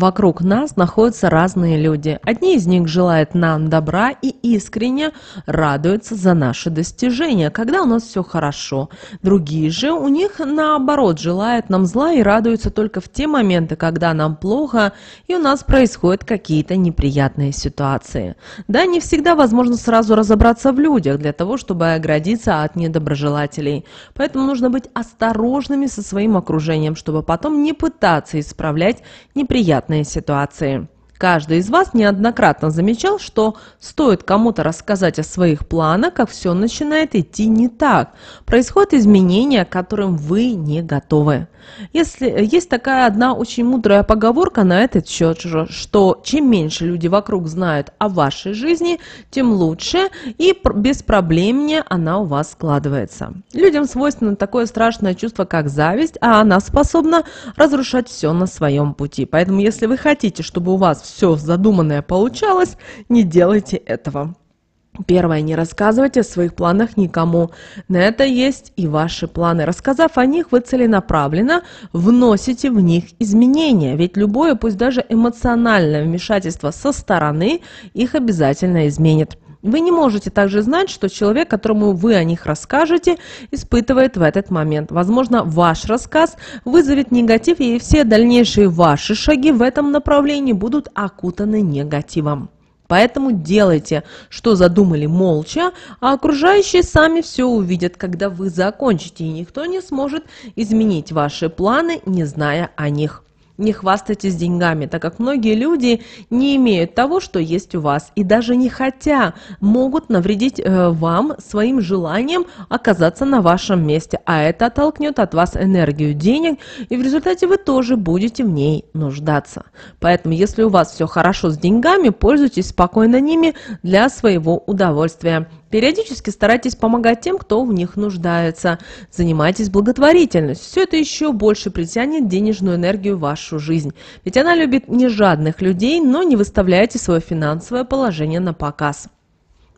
Вокруг нас находятся разные люди. Одни из них желают нам добра и искренне радуются за наши достижения, когда у нас все хорошо. Другие же, у них наоборот, желают нам зла и радуются только в те моменты, когда нам плохо и у нас происходят какие-то неприятные ситуации. Да, не всегда возможно сразу разобраться в людях для того, чтобы оградиться от недоброжелателей. Поэтому нужно быть осторожными со своим окружением, чтобы потом не пытаться исправлять неприятные неприятные ситуации. Каждый из вас неоднократно замечал, что стоит кому-то рассказать о своих планах, как все начинает идти не так. Происходят изменения, к которым вы не готовы. Если, э, есть такая одна очень мудрая поговорка на этот счет, что чем меньше люди вокруг знают о вашей жизни, тем лучше и без проблемнее она у вас складывается. Людям свойственно такое страшное чувство, как зависть, а она способна разрушать все на своем пути. Поэтому если вы хотите, чтобы у вас все задуманное получалось, не делайте этого. Первое. Не рассказывайте о своих планах никому. На это есть и ваши планы. Рассказав о них, вы целенаправленно вносите в них изменения. Ведь любое, пусть даже эмоциональное вмешательство со стороны их обязательно изменит. Вы не можете также знать, что человек, которому вы о них расскажете, испытывает в этот момент. Возможно, ваш рассказ вызовет негатив, и все дальнейшие ваши шаги в этом направлении будут окутаны негативом. Поэтому делайте, что задумали молча, а окружающие сами все увидят, когда вы закончите, и никто не сможет изменить ваши планы, не зная о них не хвастайтесь деньгами, так как многие люди не имеют того, что есть у вас, и даже не хотя могут навредить э, вам своим желанием оказаться на вашем месте, а это оттолкнет от вас энергию денег, и в результате вы тоже будете в ней нуждаться. Поэтому, если у вас все хорошо с деньгами, пользуйтесь спокойно ними для своего удовольствия. Периодически старайтесь помогать тем, кто в них нуждается. Занимайтесь благотворительностью. Все это еще больше притянет денежную энергию в вашу жизнь. Ведь она любит нежадных людей, но не выставляйте свое финансовое положение на показ.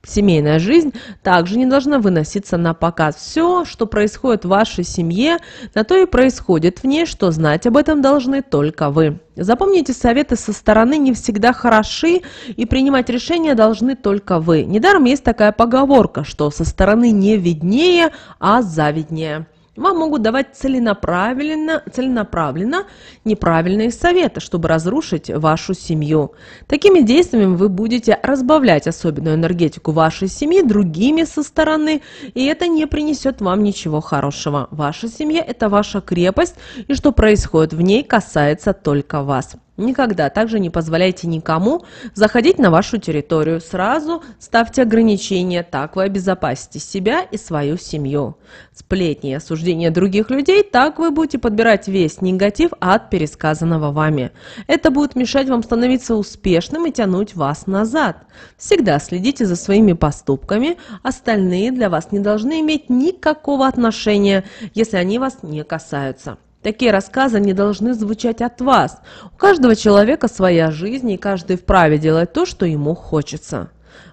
Семейная жизнь также не должна выноситься на показ. Все, что происходит в вашей семье, на то и происходит в ней, что знать об этом должны только вы. Запомните, советы со стороны не всегда хороши, и принимать решения должны только вы. Недаром есть такая поговорка, что со стороны не виднее, а завиднее. Вам могут давать целенаправленно, целенаправленно неправильные советы, чтобы разрушить вашу семью. Такими действиями вы будете разбавлять особенную энергетику вашей семьи другими со стороны, и это не принесет вам ничего хорошего. Ваша семья – это ваша крепость, и что происходит в ней, касается только вас. Никогда также не позволяйте никому заходить на вашу территорию. Сразу ставьте ограничения, так вы обезопасите себя и свою семью. Сплетни и осуждения других людей, так вы будете подбирать весь негатив от пересказанного вами. Это будет мешать вам становиться успешным и тянуть вас назад. Всегда следите за своими поступками, остальные для вас не должны иметь никакого отношения, если они вас не касаются. Такие рассказы не должны звучать от вас. У каждого человека своя жизнь, и каждый вправе делать то, что ему хочется.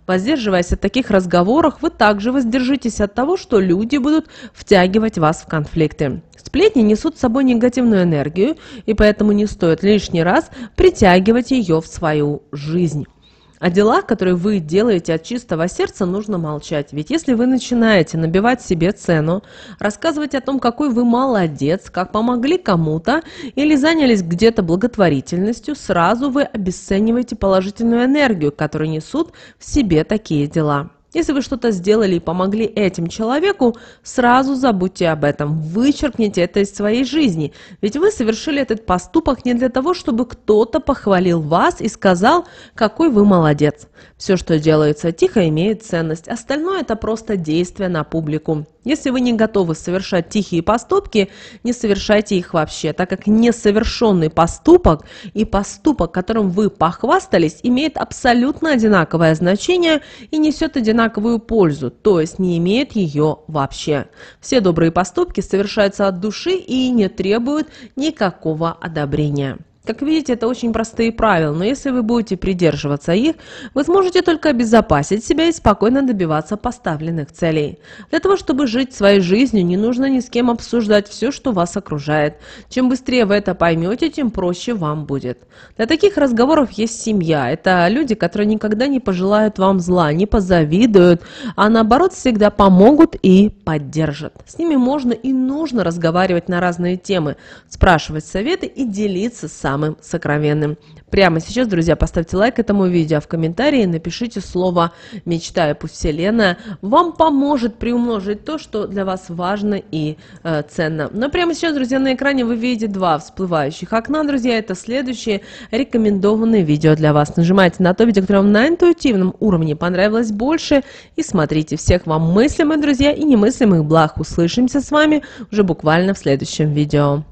Воздерживаясь от таких разговоров, вы также воздержитесь от того, что люди будут втягивать вас в конфликты. Сплетни несут с собой негативную энергию, и поэтому не стоит лишний раз притягивать ее в свою жизнь. О а делах, которые вы делаете от чистого сердца, нужно молчать. Ведь если вы начинаете набивать себе цену, рассказывать о том, какой вы молодец, как помогли кому-то или занялись где-то благотворительностью, сразу вы обесцениваете положительную энергию, которую несут в себе такие дела. Если вы что-то сделали и помогли этим человеку, сразу забудьте об этом, вычеркните это из своей жизни. Ведь вы совершили этот поступок не для того, чтобы кто-то похвалил вас и сказал, какой вы молодец. Все, что делается тихо, имеет ценность. Остальное – это просто действие на публику. Если вы не готовы совершать тихие поступки, не совершайте их вообще, так как несовершенный поступок и поступок, которым вы похвастались, имеет абсолютно одинаковое значение и несет одинаковую пользу, то есть не имеет ее вообще. Все добрые поступки совершаются от души и не требуют никакого одобрения. Как видите, это очень простые правила, но если вы будете придерживаться их, вы сможете только обезопасить себя и спокойно добиваться поставленных целей. Для того, чтобы жить своей жизнью, не нужно ни с кем обсуждать все, что вас окружает. Чем быстрее вы это поймете, тем проще вам будет. Для таких разговоров есть семья. Это люди, которые никогда не пожелают вам зла, не позавидуют, а наоборот всегда помогут и поддержат. С ними можно и нужно разговаривать на разные темы, спрашивать советы и делиться сам самым сокровенным. Прямо сейчас, друзья, поставьте лайк этому видео, а в комментарии напишите слово мечтая пусть Вселенная вам поможет приумножить то, что для вас важно и э, ценно. Но прямо сейчас, друзья, на экране вы видите два всплывающих окна, друзья, это следующие рекомендованные видео для вас. Нажимайте на то видео, которое вам на интуитивном уровне понравилось больше и смотрите всех вам мыслимых, друзья, и немыслимых благ. Услышимся с вами уже буквально в следующем видео.